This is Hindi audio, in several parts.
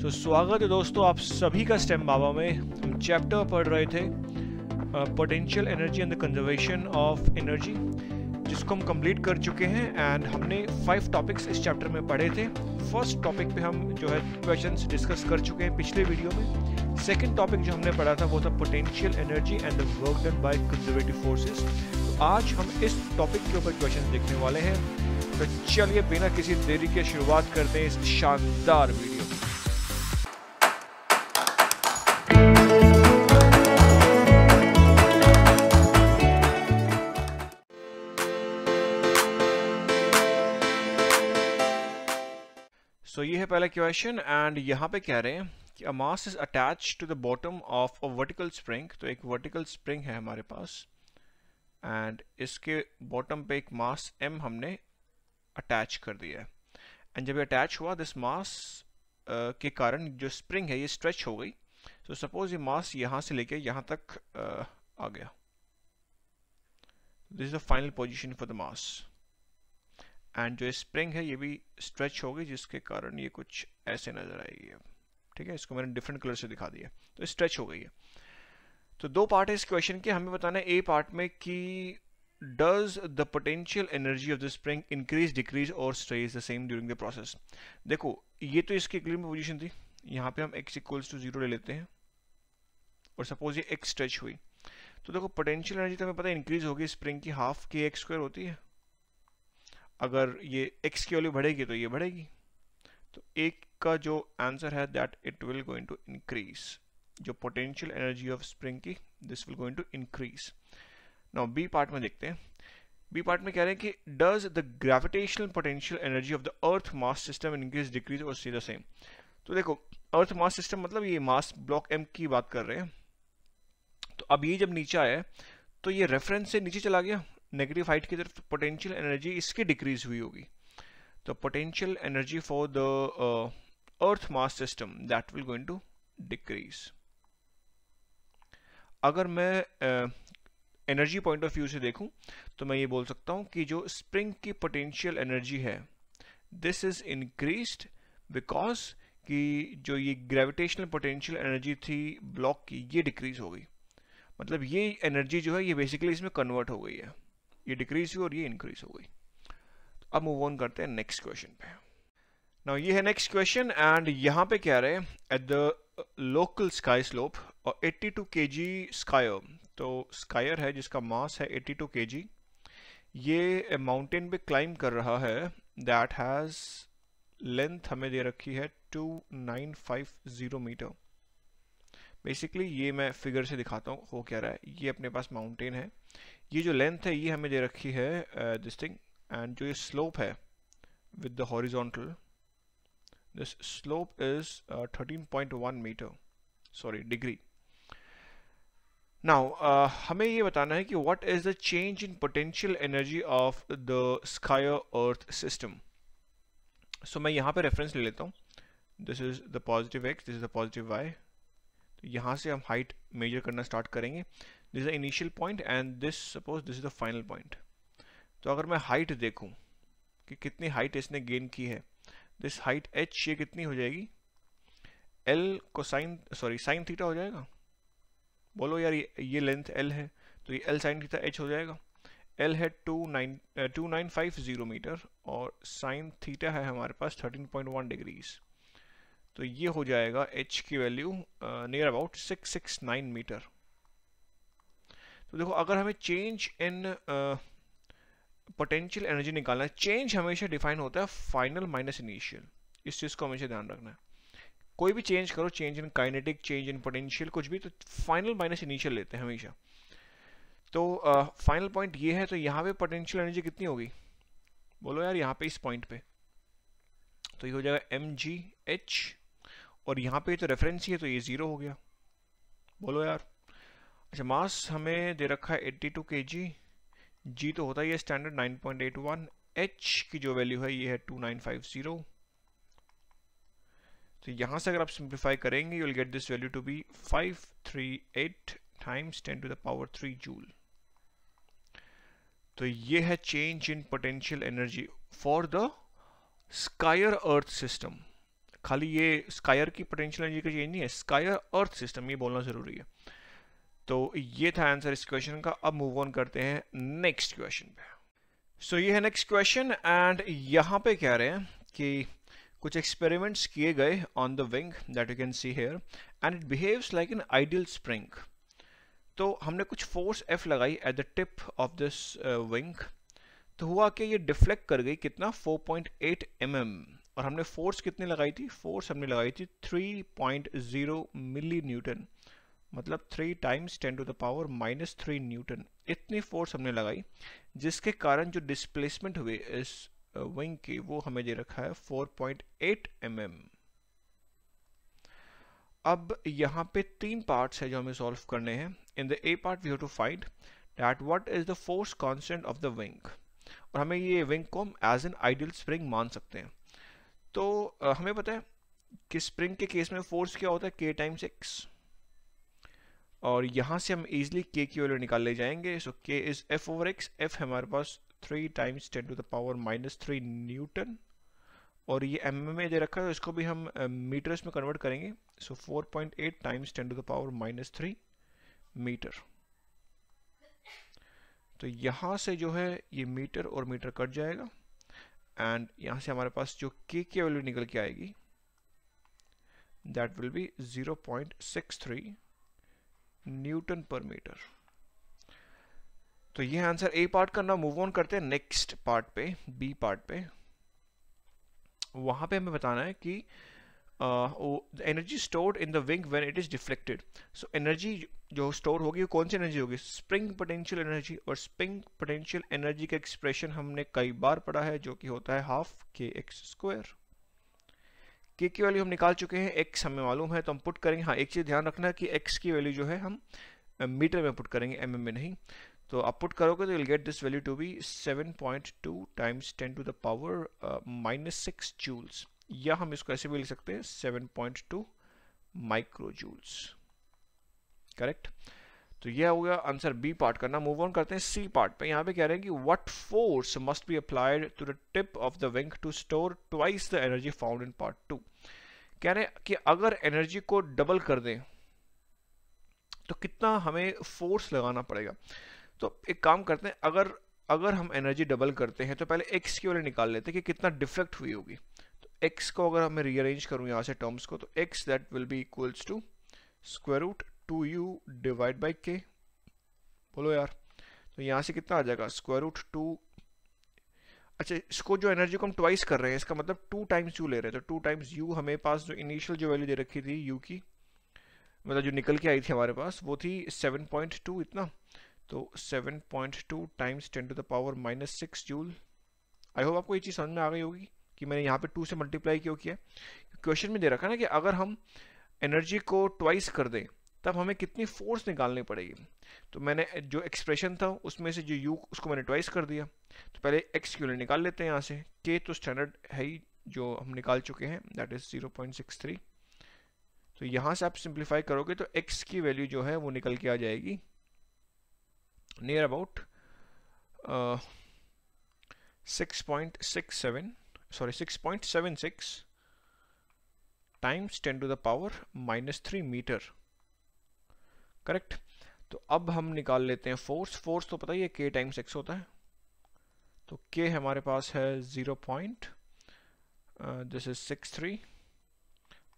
सो so, स्वागत है दोस्तों आप सभी का स्टेम बाबा में हम चैप्टर पढ़ रहे थे potential energy and the conservation of energy जिसको हम कंप्लीट कर चुके हैं एंड हमने फाइव टॉपिक्स इस चैप्टर में पढ़े थे फर्स्ट टॉपिक पे हम जो है क्वेश्चन डिस्कस कर चुके हैं पिछले वीडियो में सेकेंड टॉपिक जो हमने पढ़ा था वो था potential energy and the work done by conservative forces आज हम इस टॉपिक के ऊपर क्वेश्चन देखने वाले हैं तो चलिए बिना किसी देरी के शुरुआत करते हैं इस शानदार वीडियो पहला क्वेश्चन एंड यहाँ पे कह रहे हैं कि a mass is attach to the bottom of a vertical spring तो एक वर्टिकल स्प्रिंग है हमारे पास एंड इसके बॉटम पे एक मास एम हमने अटैच कर दिया है एंड जब अटैच हुआ दिस मास के कारण जो स्प्रिंग है ये स्ट्रेच हो गई सो सपोज ये मास यहाँ से लेके यहाँ तक uh, आ गया this is the final position for the mass and जो स्प्रिंग है ये भी स्ट्रेच होगी जिसके कारण ये कुछ ऐसे नज़र आएगी अब ठीक है इसको मैंने डिफरेंट कलर से दिखा दिया तो स्ट्रेच हो गई है तो दो पार्ट है इस क्वेश्चन के हमें बताना है ए पार्ट में कि does the potential energy of the spring increase decrease और stays the same during the process देखो ये तो इसकी इक्विलिब्रियम पोजिशन थी यहाँ पे हम x इक्वल्स टू जीरो ले लेते हैं और सपोज ये x स्ट्रेच हुई तो देखो पोटेंशियल एनर्जी तो हमें पता है इंक्रीज होगी स्प्रिंग की हाफ के एक्स स्क्वायर होती है अगर ये x की वैल्यू बढ़ेगी तो ये बढ़ेगी तो एक का जो आंसर है that it will going to increase जो पोटेंशियल एनर्जी ऑफ स्प्रिंग की this will going to increase now B part में देखते हैं बी पार्ट में कह रहे हैं कि does the gravitational potential energy of the earth mass system increase decrease और सी द सेम तो देखो अर्थ मास सिस्टम मतलब ये मास ब्लॉक एम की बात कर रहे हैं तो अब ये जब नीचे आया तो ये रेफरेंस से नीचे चला गया नेगेटिव हाइट की तरफ पोटेंशियल एनर्जी इसकी डिक्रीज हुई होगी तो potential energy for the earth mass system that will going to decrease अगर मैं एनर्जी पॉइंट ऑफ व्यू से देखूं तो मैं ये बोल सकता हूं कि जो स्प्रिंग की पोटेंशियल एनर्जी है दिस इज इंक्रीज्ड बिकॉज कि जो ये ग्रेविटेशनल पोटेंशियल एनर्जी थी ब्लॉक की ये डिक्रीज हो गई मतलब ये एनर्जी जो है ये बेसिकली इसमें कन्वर्ट हो गई है ये डिक्रीज हुई और ये इंक्रीज हो गई अब मूव ऑन करते हैं नेक्स्ट क्वेश्चन पे नाउ ये है नेक्स्ट क्वेश्चन एंड यहाँ पे क्या रहे at the local ski slope और 82 टू के जी स्कायर तो स्कायर है जिसका मास है 82 टू के जी ये माउंटेन पे क्लाइम कर रहा है दैट हैज़ लेंथ हमें दे रखी है 2950 मीटर बेसिकली ये मैं फिगर से दिखाता हूँ हो क्या रहा है ये अपने पास माउंटेन है ये जो लेंथ है ये हमें दे रखी है दिस थिंग एंड जो ये स्लोप है with the horizontal this slope is thirteen point one metre sorry degree now हमें ये बताना है कि what is the change in potential energy of the skier earth system so मैं यहाँ पे रेफरेंस ले लेता हूँ this is the positive x this is the positive y यहाँ से हम हाइट मेजर करना स्टार्ट करेंगे this is initial point and this suppose this is the final point तो अगर मैं हाइट देखूँ कि कितनी हाइट इसने गेन की है दिस हाइट एच ये कितनी हो जाएगी एल को साइन सॉरी साइन थीटा हो जाएगा बोलो यार ये, ये लेंथ एल है तो ये एल साइन थीटा एच हो जाएगा एल है two nine two nine five zero metre और साइन थीटा है हमारे पास थर्टीन पॉइंट वन डिग्रीज़ तो ये हो जाएगा एच की value near about six six nine metre तो देखो अगर हमें चेंज इन पोटेंशियल एनर्जी निकालना है चेंज हमेशा डिफाइन होता है फाइनल माइनस इनिशियल इस चीज़ को हमेशा ध्यान रखना है कोई भी चेंज करो change in kinetic change in potential कुछ भी तो फाइनल माइनस इनिशियल लेते हैं हमेशा तो फाइनल uh, पॉइंट ये है तो यहाँ पे पोटेंशियल एनर्जी कितनी होगी बोलो यार यहाँ पे इस पॉइंट पे तो ये हो जाएगा एम जी एच और यहाँ पे तो रेफरेंस ही है तो ये ज़ीरो हो गया बोलो यार अच्छा मास हमें दे रखा है एट्टी टू के जी जी तो होता ही है standard nine point eight one H की जो वैल्यू है ये है टू ज़ीरो तो यहाँ से अगर आप सिंप्लीफाई करेंगे you will get this value to be eight times ten to the power three joule तो ये है change in potential energy for the skier earth system खाली ये स्कायर की पोटेंशियल एनर्जी का चेंज नहीं है स्कायर अर्थ सिस्टम ये बोलना ज़रूरी है तो ये था आंसर इस क्वेश्चन का अब मूव ऑन करते हैं नेक्स्ट क्वेश्चन पे सो ये है नेक्स्ट क्वेश्चन एंड यहाँ पे कह रहे हैं कि कुछ एक्सपेरिमेंट्स किए गए on the wing that you can see here and it behaves like an ideal spring तो हमने कुछ फोर्स एफ लगाई at the tip of this wing तो हुआ कि ये डिफ्लेक्ट कर गई कितना 4.8 पॉइंट mm. और हमने फोर्स कितनी लगाई थी फोर्स हमने लगाई थी 3.0 मिली न्यूटन मतलब three times ten to the power minus three newton इतनी फोर्स हमने लगाई जिसके कारण जो डिस्प्लेसमेंट हुए इस विंग uh, की वो हमें दे रखा है 4.8 पॉइंट mm. अब यहाँ पे तीन पार्ट्स है जो हमें सॉल्व करने हैं in the A part we have to find that what is the force constant of the wing और हमें ये विंग को हम एज एन आइडियल स्प्रिंग मान सकते हैं तो हमें पता है कि स्प्रिंग के केस में फोर्स क्या होता है के टाइम्स एक्स और यहाँ से हम इजिली के की वैल्यू निकाल ले जाएंगे so K is F over X F हमारे पास three times ten to the power minus three newton और ये एम में दे रखा है इसको भी हम मीटर्स में कन्वर्ट करेंगे so four point eight times ten to the power minus three metre तो यहाँ से जो है ये मीटर और मीटर कट जाएगा एंड यहां से हमारे पास जो के की वैल्यू निकल के आएगी दैट विल बी 0.63 न्यूटन पर मीटर तो ये आंसर ए पार्ट का ना मूव ऑन करते हैं नेक्स्ट पार्ट पे बी पार्ट पे वहां पे हमें बताना है कि uh, the energy stored in the wing when it is deflected so energy जो store होगी वो कौन सी energy होगी spring potential energy और spring potential energy का expression हमने कई बार पढ़ा है जो कि होता है half kx square k की वैल्यू हम निकाल चुके हैं x हमें मालूम है तो हम पुट करेंगे हाँ एक चीज़ ध्यान रखना है कि x की वैल्यू जो है हम मीटर में पुट करेंगे एम mm में नहीं तो आप पुट करोगे तो will get this value to be 7.2 times 10 to the power minus six joules या हम इसको ऐसे भी लिख सकते हैं seven point two microjoules correct तो यह हो गया आंसर बी पार्ट करना मूव ऑन करते हैं सी पार्ट पे यहां पे कह रहे हैं कि what force must be applied to the tip of the wing to store twice the energy found in part two कह रहे हैं कि अगर एनर्जी को डबल कर दें तो कितना हमें फोर्स लगाना पड़ेगा तो एक काम करते हैं अगर अगर हम एनर्जी डबल करते हैं तो पहले एक्स की वैल्यू निकाल लेते हैं कि कितना डिफेक्ट हुई होगी एक्स को अगर मैं रीअरेंज करूँ यहाँ से टर्म्स को तो X that will be equals to square root two U divide by K बोलो यार तो यहाँ से कितना आ जाएगा स्क्वायर रूट टू अच्छा इसको जो एनर्जी को हम ट्वाइस कर रहे हैं इसका मतलब टू टाइम्स यू ले रहे हैं तो टू टाइम्स यू हमें पास जो इनिशियल जो वैल्यू दे रखी थी यू की मतलब जो निकल के आई थी हमारे पास वो थी सेवन पॉइंट टू इतना तो seven point two times ten to the power minus six joule I hope आपको ये चीज़ समझ में आ गई होगी कि मैंने यहाँ पे टू से मल्टीप्लाई क्यों किया क्वेश्चन में दे रखा ना कि अगर हम एनर्जी को ट्वाइस कर दें तब हमें कितनी फोर्स निकालनी पड़ेगी तो मैंने जो एक्सप्रेशन था उसमें से जो यू उसको मैंने ट्वाइस कर दिया तो पहले एक्स क्यूले निकाल लेते हैं यहाँ से के तो स्टैंडर्ड है ही जो हम निकाल चुके हैं that is zero point six three तो यहाँ से आप सिंप्लीफाई करोगे तो एक्स की वैल्यू जो है वो निकल के आ जाएगी near about six point six seven sorry 6.76 times 10 to the power minus three metre correct तो अब हम निकाल लेते हैं फोर्स फोर्स तो पता ही है के टाइम्स एक्स होता है तो के हमारे पास है zero point this is six three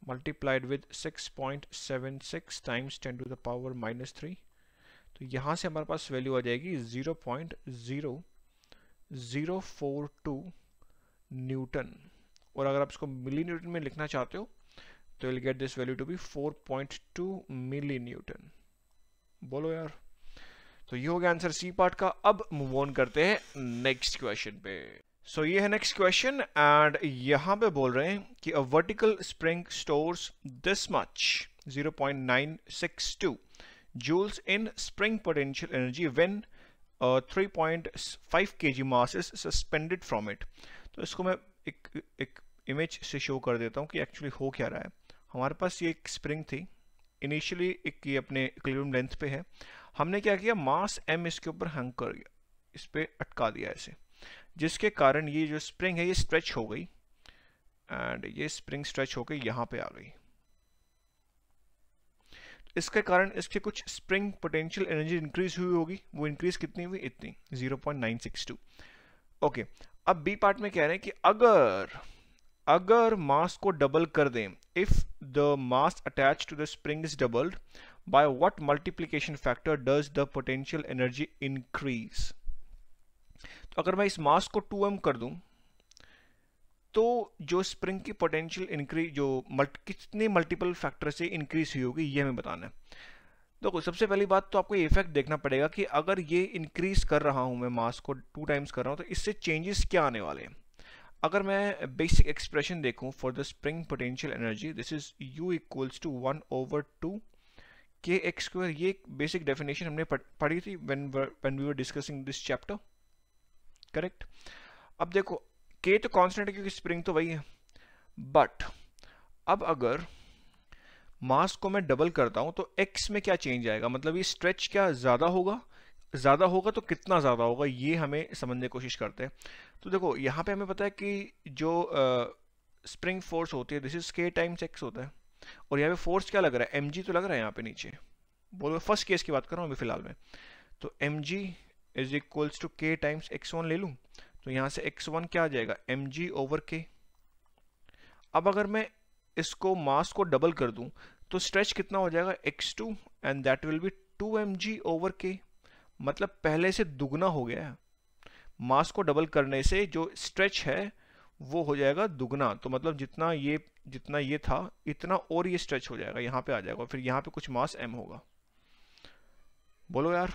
multiplied with six point seven six times ten to the power minus three तो यहाँ से हमारे पास वैल्यू आ जाएगी zero point zero zero four two newton और अगर आप इसको मिली न्यूटन में लिखना चाहते हो तो will get this value to be 4.2 point two millinewton बोलो यार तो ये हो गया आंसर सी पार्ट का अब मूव ऑन करते हैं नेक्स्ट क्वेश्चन पे सो so, ये है नेक्स्ट क्वेश्चन एंड यहां पे बोल रहे हैं कि a vertical spring stores this much 0.962 joules in spring potential energy when 3.5 KG mass is suspended from it तो इसको मैं एक एक इमेज से शो कर देता हूँ कि एक्चुअली हो क्या रहा है हमारे पास ये एक स्प्रिंग थी इनिशियली एक ये अपने क्लियम लेंथ पे है हमने क्या किया मास एम इसके ऊपर हैंग कर गया इस पर अटका दिया इसे जिसके कारण ये जो स्प्रिंग है ये स्ट्रेच हो गई एंड ये स्प्रिंग स्ट्रेच होकर यहाँ पे आ गई इसके कारण इसके कुछ स्प्रिंग पोटेंशियल एनर्जी इंक्रीज हुई होगी वो इंक्रीज कितनी हुई इतनी 0.962 ओके okay, अब बी पार्ट में कह रहे हैं कि अगर अगर मास को डबल कर दें if the mass attach to the spring is doubled by what multiplication factor does the potential energy increase तो अगर मैं इस मास को 2m कर दूं तो जो स्प्रिंग की पोटेंशियल इंक्रीज जो मल्ट, कितने मल्टीपल फैक्टर से इंक्रीज हुई होगी ये हमें बताना है देखो सबसे पहली बात तो आपको ये इफेक्ट देखना पड़ेगा कि अगर ये इंक्रीज कर रहा हूँ मैं मास को टू टाइम्स कर रहा हूँ तो इससे चेंजेस क्या आने वाले हैं अगर मैं बेसिक एक्सप्रेशन देखूँ for the spring potential energy this is U equals to one over two K X square ये बेसिक डेफिनेशन हमने पढ़ी थी when when we were discussing this chapter correct अब देखो के तो कॉन्स्टेंट है क्योंकि स्प्रिंग तो वही है बट अब अगर मास को मैं डबल करता हूं तो एक्स में क्या चेंज आएगा मतलब ये स्ट्रेच क्या ज़्यादा होगा ज़्यादा होगा तो कितना ज़्यादा होगा ये हमें समझने की कोशिश करते हैं तो देखो यहाँ पे हमें पता है कि जो स्प्रिंग uh, फोर्स होती है this is K times X होता है और यहाँ पे फोर्स क्या लग रहा है एम तो लग रहा है यहाँ पे नीचे बोलो फर्स्ट केस की बात कर रहा हूँ अभी फिलहाल में तो M G is equals to K times X one ले लूँ तो यहाँ से एक्स वन क्या आ जाएगा एम जी ओवर के अब अगर मैं इसको मास को डबल कर दूं तो स्ट्रेच कितना हो जाएगा X two and that will be two M G over K मतलब पहले से दुगना हो गया है मास को डबल करने से जो स्ट्रेच है वो हो जाएगा दुगना तो मतलब जितना ये जितना ये था इतना और ये स्ट्रेच हो जाएगा यहाँ पे आ जाएगा फिर यहाँ पे कुछ मास एम होगा बोलो यार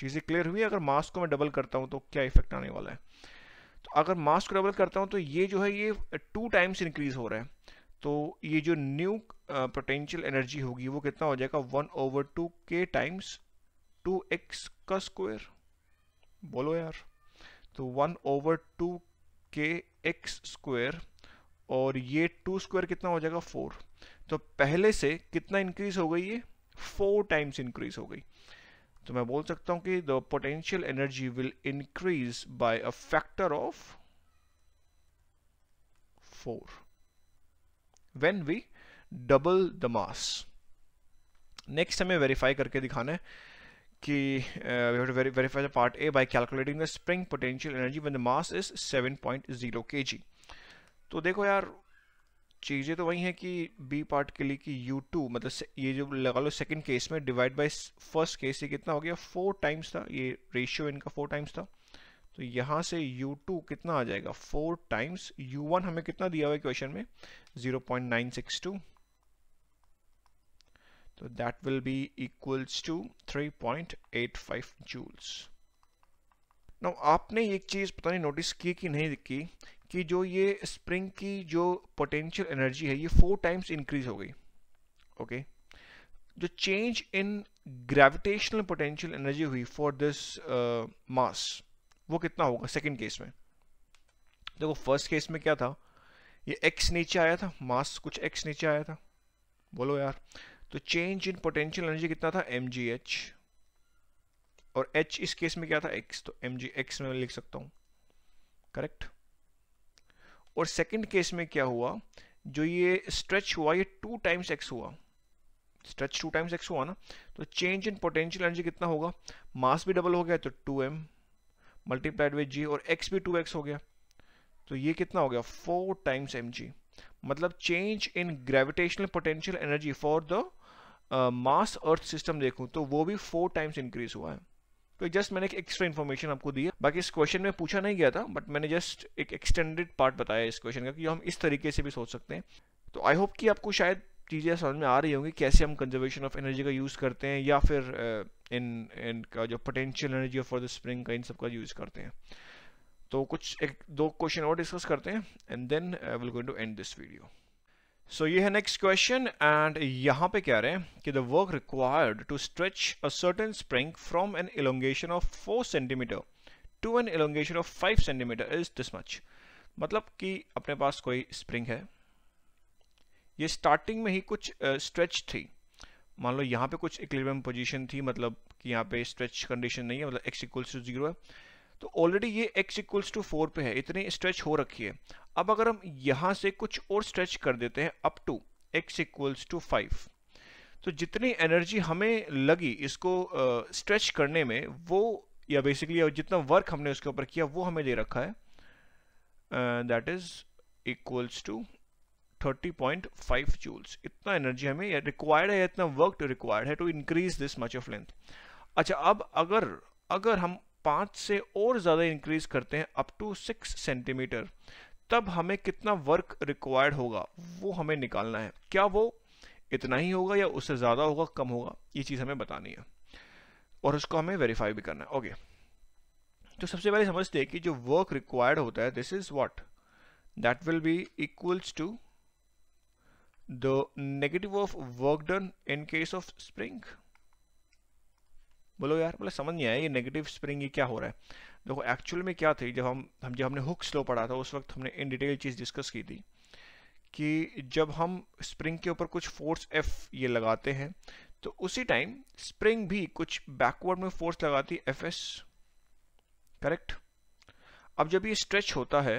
चीज़ें क्लियर हुई अगर मास को मैं डबल करता हूँ तो क्या इफेक्ट आने वाला है तो अगर मास को डबल करता हूँ तो ये जो है ये टू टाइम्स इंक्रीज हो रहा है तो ये जो न्यू पोटेंशियल एनर्जी होगी वो कितना हो जाएगा one over two K times two X का स्क्वायर बोलो यार तो one over two K X square और ये टू स्क्वायर कितना हो जाएगा फोर तो पहले से कितना इंक्रीज हो गई ये फोर टाइम्स इंक्रीज हो गई तो मैं बोल सकता हूं कि the potential energy will increase by a factor of four when we double the mass. Next हमें verify करके दिखाना है कि uh, we have to ver verify the part A by calculating the spring potential energy when the mass is 7.0 kg. तो देखो यार चीज़ें तो वही हैं कि बी पार्ट के लिए कि U2 मतलब ये जो लगा लो सेकंड केस में डिवाइड बाय फर्स्ट केस ये कितना हो गया फोर टाइम्स था ये रेशियो इनका फोर टाइम्स था तो यहाँ से U2 कितना आ जाएगा फोर टाइम्स U1 हमें कितना दिया हुआ है क्वेश्चन में 0.962 तो that will be equals to 3.85 joules ना आपने एक चीज़ पता नहीं नोटिस की कि नहीं की कि जो ये स्प्रिंग की जो पोटेंशियल एनर्जी है ये फोर टाइम्स इंक्रीज हो गई ओके okay? जो change in gravitational potential energy हुई फॉर दिस मास वो कितना होगा सेकेंड केस में देखो फर्स्ट केस में क्या था ये एक्स नीचे आया था मास कुछ एक्स नीचे आया था बोलो यार तो चेंज इन पोटेंशियल एनर्जी कितना था एम जी एच और एच इस केस में क्या था एक्स तो एम जी एक्स में लिख सकता हूं करेक्ट और सेकंड केस में क्या हुआ जो ये स्ट्रेच हुआ ये टू टाइम्स एक्स हुआ स्ट्रेच टू टाइम्स एक्स हुआ ना तो चेंज इन पोटेंशियल एनर्जी कितना होगा मास भी डबल हो गया तो two M multiplied with G और एक्स भी टू एक्स हो गया तो ये कितना हो गया फोर टाइम्स एम जी मतलब change in gravitational potential energy for the mass earth system देखूं तो वो भी फोर टाइम्स इंक्रीज हुआ है तो जस्ट मैंने एक एक्स्ट्रा इन्फॉर्मेशन आपको दी है बाकी इस क्वेश्चन में पूछा नहीं गया था बट मैंने जस्ट एक एक्सटेंडेड पार्ट बताया इस क्वेश्चन का कि हम इस तरीके से भी सोच सकते हैं तो आई होप कि आपको शायद चीज़ें समझ में आ रही होंगी कैसे हम कंजर्वेशन ऑफ एनर्जी का यूज़ करते हैं या फिर इन इन का जो potential energy for the spring का इन सब का यूज़ करते हैं तो कुछ एक दो क्वेश्चन और डिस्कस करते हैं and then will going to end this video so ये है नेक्स्ट क्वेश्चन एंड यहाँ पे कह रहे हैं कि the work required to stretch a certain spring from an elongation of four centimetre to an elongation of five centimetre is this much मतलब कि अपने पास कोई स्प्रिंग है ये स्टार्टिंग में ही कुछ स्ट्रेच uh, थी मान लो यहाँ पे कुछ इक्लेबियम पोजीशन थी मतलब कि यहाँ पे स्ट्रेच कंडीशन नहीं है मतलब एक्स इक्वल्स टू जीरो है तो ऑलरेडी ये एक्स इक्वल्स टू फोर पे है इतनी स्ट्रेच हो रखी है अब अगर हम यहाँ से कुछ और स्ट्रेच कर देते हैं up to X equals to five तो जितनी एनर्जी हमें लगी इसको स्ट्रेच uh, करने में वो या बेसिकली जितना वर्क हमने उसके ऊपर किया वो हमें दे रखा है that is equals to 30.5 joules इतना एनर्जी हमें रिक्वायर्ड है इतना वर्क रिक्वायर्ड है to increase this much of length अच्छा अब अगर अगर हम पाँच से और ज़्यादा इंक्रीज करते हैं अप टू सिक्स सेंटीमीटर तब हमें कितना वर्क रिक्वायर्ड होगा वो हमें निकालना है क्या वो इतना ही होगा या उससे ज़्यादा होगा कम होगा ये चीज़ हमें बतानी है और उसको हमें वेरीफाई भी करना है ओके तो सबसे पहले समझते हैं कि जो वर्क रिक्वायर्ड होता है this is what that will be equals to the negative of work done in case of spring बोलो यार बोले समझ नहीं आया ये नेगेटिव स्प्रिंग ये क्या हो रहा है देखो एक्चुअल में क्या थी जब हम हम जब हमने हुक स्लो पढ़ा था उस वक्त हमने इन डिटेल चीज़ डिस्कस की थी कि जब हम स्प्रिंग के ऊपर कुछ फोर्स एफ ये लगाते हैं तो उसी टाइम स्प्रिंग भी कुछ बैकवर्ड में फोर्स लगाती एफ एस करेक्ट अब जब ये स्ट्रेच होता है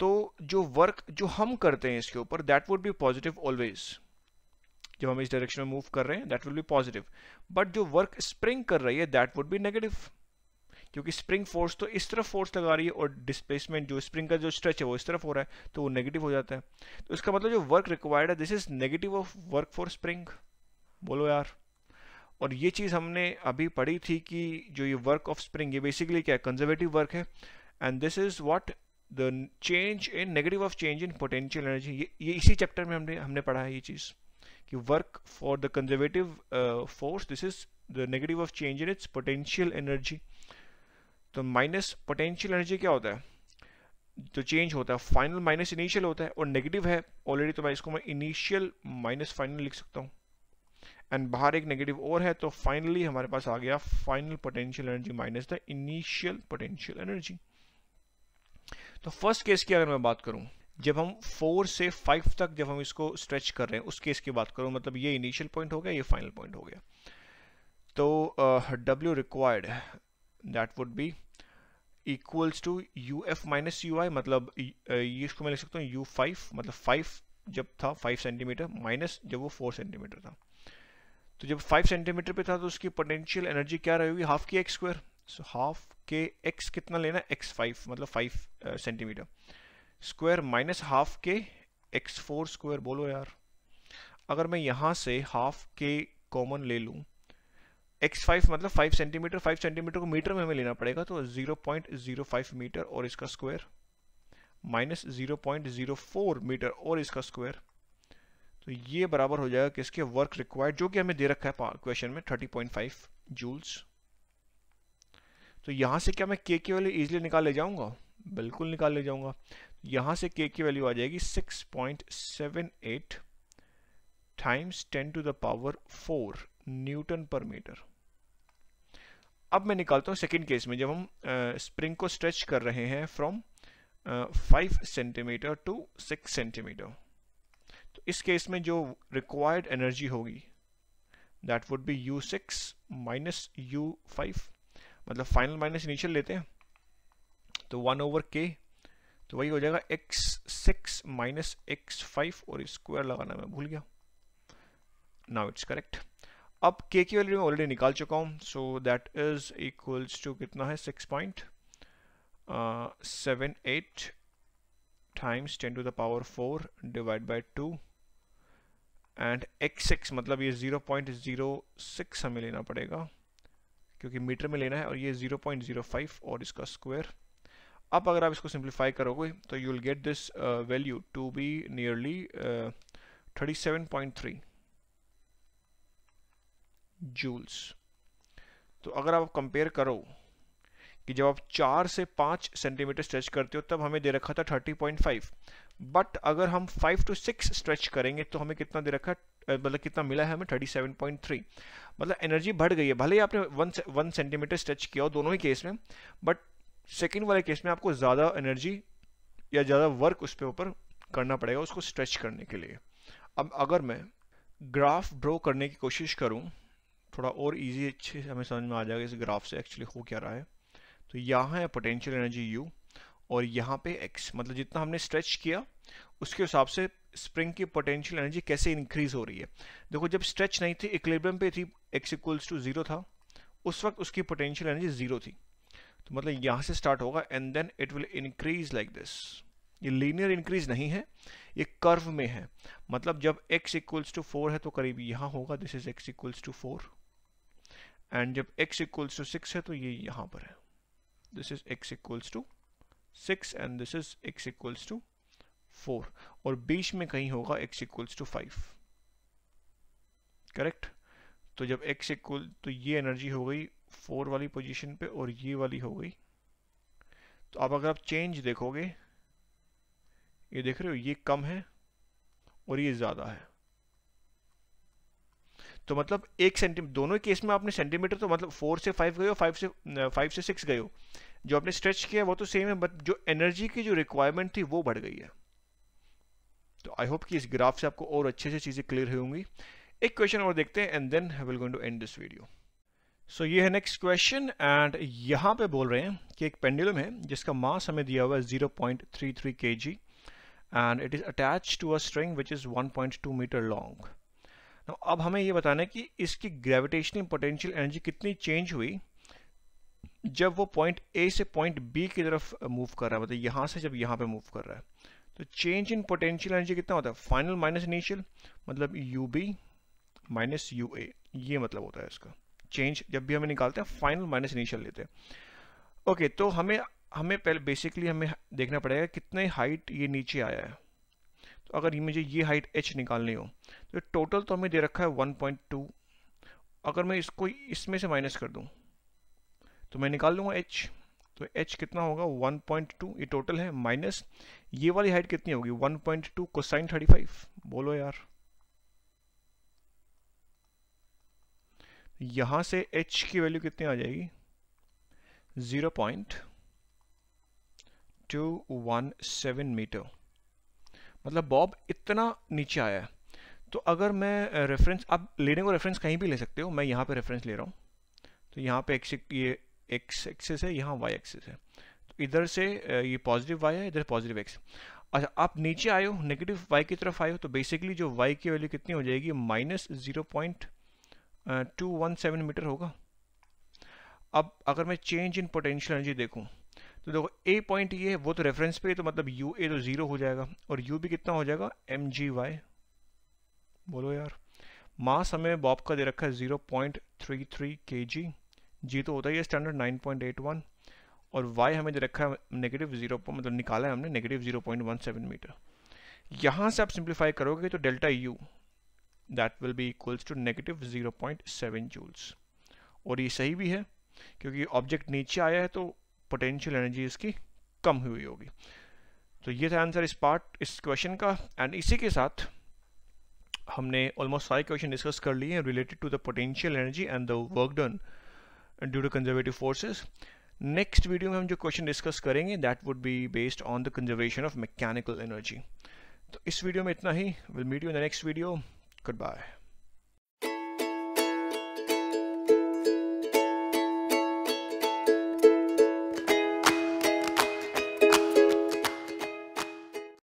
तो जो वर्क जो हम करते हैं इसके ऊपर that would be positive always जब हम इस डायरेक्शन में मूव कर रहे हैं that would be positive but जो वर्क स्प्रिंग कर रही है दैट वुड बी नेगेटिव क्योंकि स्प्रिंग फोर्स तो इस तरफ फोर्स लगा रही है और डिस्प्लेसमेंट जो स्प्रिंग का जो स्ट्रेच है वो इस तरफ हो रहा है तो वो नेगेटिव हो जाता है तो इसका मतलब जो वर्क रिक्वायर्ड है this is negative of work for spring बोलो यार और ये चीज़ हमने अभी पढ़ी थी कि जो ये वर्क ऑफ स्प्रिंग ये बेसिकली क्या है कंजर्वेटिव वर्क है and this is what the change in negative of change in potential energy ये इसी चैप्टर में हमने हमने पढ़ा है ये चीज़ कि work for the conservative force this is the negative of change in its potential energy तो माइनस पोटेंशियल एनर्जी क्या होता है जो तो चेंज होता है फाइनल माइनस इनिशियल होता है और नेगेटिव है ऑलरेडी तो मैं इसको मैं इनिशियल माइनस फाइनल लिख सकता हूँ एंड बाहर एक नेगेटिव और है तो फाइनली हमारे पास आ गया final potential energy minus the initial potential energy तो फर्स्ट केस की अगर मैं बात करूँ जब हम फोर से फाइव तक जब हम इसको स्ट्रेच कर रहे हैं उस केस की बात करूँ मतलब ये इनिशियल पॉइंट हो गया ये फाइनल पॉइंट हो गया तो W required that would be equals to U F minus U I मतलब uh, ये इसको मैं लिख सकता हूँ यू फाइव मतलब फाइव जब था फाइव सेंटीमीटर माइनस जब वो फोर सेंटीमीटर था तो जब फाइव सेंटीमीटर पे था तो उसकी पोटेंशियल एनर्जी क्या रहेगी half K X square so half K X कितना लेना एक्स फाइव मतलब five centimetre square minus half K X four square बोलो यार अगर मैं यहाँ से हाफ के कॉमन ले लूँ एक्स फाइव मतलब फाइव सेंटीमीटर फाइव सेंटीमीटर को मीटर में हमें लेना पड़ेगा तो zero point zero five metre और इसका square minus zero point zero four metre और इसका स्क्वायर तो ये बराबर हो जाएगा किसके वर्क रिक्वायर्ड जो कि हमें दे रखा है क्वेश्चन में थर्टी पॉइंट फाइव जूल्स तो यहाँ से क्या मैं के की वैल्यू ईजिली निकाल ले जाऊँगा बिल्कुल निकाल ले जाऊँगा यहाँ से के की वैल्यू आ जाएगी 6.78 times ten to the power four newton पर मीटर अब मैं निकालता हूँ सेकेंड केस में जब हम स्प्रिंग को स्ट्रेच कर रहे हैं from five centimetre to six centimetre तो इस केस में जो रिक्वायर्ड एनर्जी होगी that would be U six minus U five मतलब फाइनल माइनस इनिशियल लेते हैं तो वन ओवर के तो वही हो जाएगा X six minus X five और स्क्वायर लगाना मैं भूल गया नाउ इट्स करेक्ट अब के की वैल्यू मैं ऑलरेडी निकाल चुका हूँ so that is equals to कितना है six point seven eight times ten to the power four divide by two and X six मतलब ये ज़ीरो पॉइंट ज़ीरो सिक्स हमें लेना पड़ेगा क्योंकि मीटर में लेना है और ये 0.05 और इसका स्क्वायर अब अगर आप इसको सिंप्लीफाई करोगे तो you will get this value to be nearly 37.3 joules तो अगर आप कंपेयर करो कि जब आप चार से पांच सेंटीमीटर स्ट्रेच करते हो तब हमें दे रखा था 30.5 बट अगर हम फाइव टू सिक्स स्ट्रेच करेंगे तो हमें कितना दे रखा है मतलब कितना मिला है हमें 37.3 मतलब एनर्जी बढ़ गई है भले ही आपने वन वन सेंटीमीटर स्ट्रेच किया हो दोनों ही केस में बट सेकेंड वाले केस में आपको ज़्यादा एनर्जी या ज़्यादा वर्क उस पर ऊपर करना पड़ेगा उसको स्ट्रेच करने के लिए अब अगर मैं ग्राफ ड्रॉ करने की कोशिश करूँ थोड़ा और ईजी अच्छे से हमें समझ में आ जाएगा इस ग्राफ से एक्चुअली हो क्या रहा है तो यहाँ है पोटेंशियल एनर्जी यू और यहाँ पे एक्स मतलब जितना हमने स्ट्रेच किया उसके हिसाब से स्प्रिंग की पोटेंशियल एनर्जी कैसे इंक्रीज हो रही है देखो जब स्ट्रेच नहीं थी इक्लेबियम पे थी एक्स इक्वल्स टू जीरो था उस वक्त उसकी पोटेंशियल एनर्जी जीरो थी तो मतलब यहाँ से स्टार्ट होगा and then it will increase like this ये लीनियर इंक्रीज नहीं है ये कर्व में है मतलब जब एक्स इक्वल्स टू फोर है तो करीब यहाँ होगा this is X equals to four and जब एक्स इक्वल्स टू सिक्स है तो ये यहाँ पर है this is X equals to six and this is X equals to four और बीच में कहीं होगा X equals to five correct तो जब एक्स इक्वल तो ये एनर्जी हो गई फोर वाली पोजीशन पे और ये वाली हो गई तो अब अगर आप चेंज देखोगे ये देख रहे हो ये कम है और ये ज़्यादा है तो मतलब एक सेंटीमीटर दोनों केस में आपने सेंटीमीटर तो मतलब फोर से फाइव गए हो फाइव से फाइव से सिक्स गए हो जो आपने स्ट्रेच किया वो तो सेम है बट जो एनर्जी की जो रिक्वायरमेंट थी वो बढ़ गई है तो आई होप कि इस ग्राफ से आपको और अच्छे से चीज़ें क्लियर होंगी एक क्वेश्चन और देखते हैं and then I will going to end this video so ये है नेक्स्ट क्वेश्चन एंड यहाँ पे बोल रहे हैं कि एक पेंडुलम है जिसका मास हमें दिया हुआ है zero point three and it is attach to a string which is 1.2 metre long अब हमें ये बताना है कि इसकी ग्रेविटेशनल पोटेंशियल एनर्जी कितनी चेंज हुई जब वो पॉइंट ए से पॉइंट बी की तरफ मूव कर रहा है मतलब यहाँ से जब यहाँ पे मूव कर रहा है तो चेंज इन पोटेंशियल एनर्जी कितना होता है फाइनल माइनस इनिशियल मतलब U B minus U A ये मतलब होता है इसका चेंज जब भी हमें निकालते हैं फाइनल माइनस इनिशियल लेते हैं ओके okay, तो हमें हमें पहले बेसिकली हमें देखना पड़ेगा कितने हाइट ये नीचे आया है तो अगर मुझे ये हाइट एच निकालनी हो तो टोटल तो हमें दे रखा है टू अगर मैं इसको इसमें से माइनस कर दूँ तो मैं निकाल लूँगा एच तो h कितना होगा 1.2 ये टोटल है माइनस ये वाली हाइट कितनी होगी 1.2 पॉइंट टू कोसाइन थर्टी बोलो यार यहां से h की वैल्यू कितनी आ जाएगी 0.217 मीटर मतलब बॉब इतना नीचे आया है तो अगर मैं रेफरेंस uh, आप लेने को रेफरेंस कहीं भी ले सकते हो मैं यहाँ पे रेफरेंस ले रहा हूँ तो यहाँ पे एक ये एक्स एक्सेस है यहाँ वाई एक्सेस है तो इधर से ये पॉजिटिव वाई है इधर पॉजिटिव एक्स अच्छा आप नीचे आए हो नेगेटिव वाई की तरफ आए हो तो बेसिकली जो वाई की वैल्यू कितनी हो जाएगी minus zero point two one seven metre होगा अब अगर मैं चेंज इन पोटेंशियल एनर्जी देखूँ तो देखो ए पॉइंट ये है वो तो रेफरेंस पे तो मतलब यू ए तो ज़ीरो हो जाएगा और यू भी कितना हो जाएगा एम जी वाई बोलो यार मास हमें बॉब का दे रखा है ज़ीरो पॉइंट थ्री थ्री के जी जी तो होता ही है standard nine point eight one और वाई हमें दे रखा है नेगेटिव जीरो मतलब निकाला है हमने negative zero point one seven metre यहाँ से आप सिंप्लीफाई करोगे तो delta U that will be equals to negative zero point seven joules और ये सही भी है क्योंकि ऑब्जेक्ट नीचे आया है तो पोटेंशियल एनर्जी इसकी कम हुई होगी तो ये था आंसर इस पार्ट इस क्वेश्चन का एंड इसी के साथ हमने ऑलमोस्ट सारे क्वेश्चन डिस्कस कर लिए हैं related to the potential energy and the work done due to conservative forces next video में हम जो क्वेश्चन डिस्कस करेंगे that would be based on the conservation of mechanical energy तो इस वीडियो में इतना ही will meet you in the next video good bye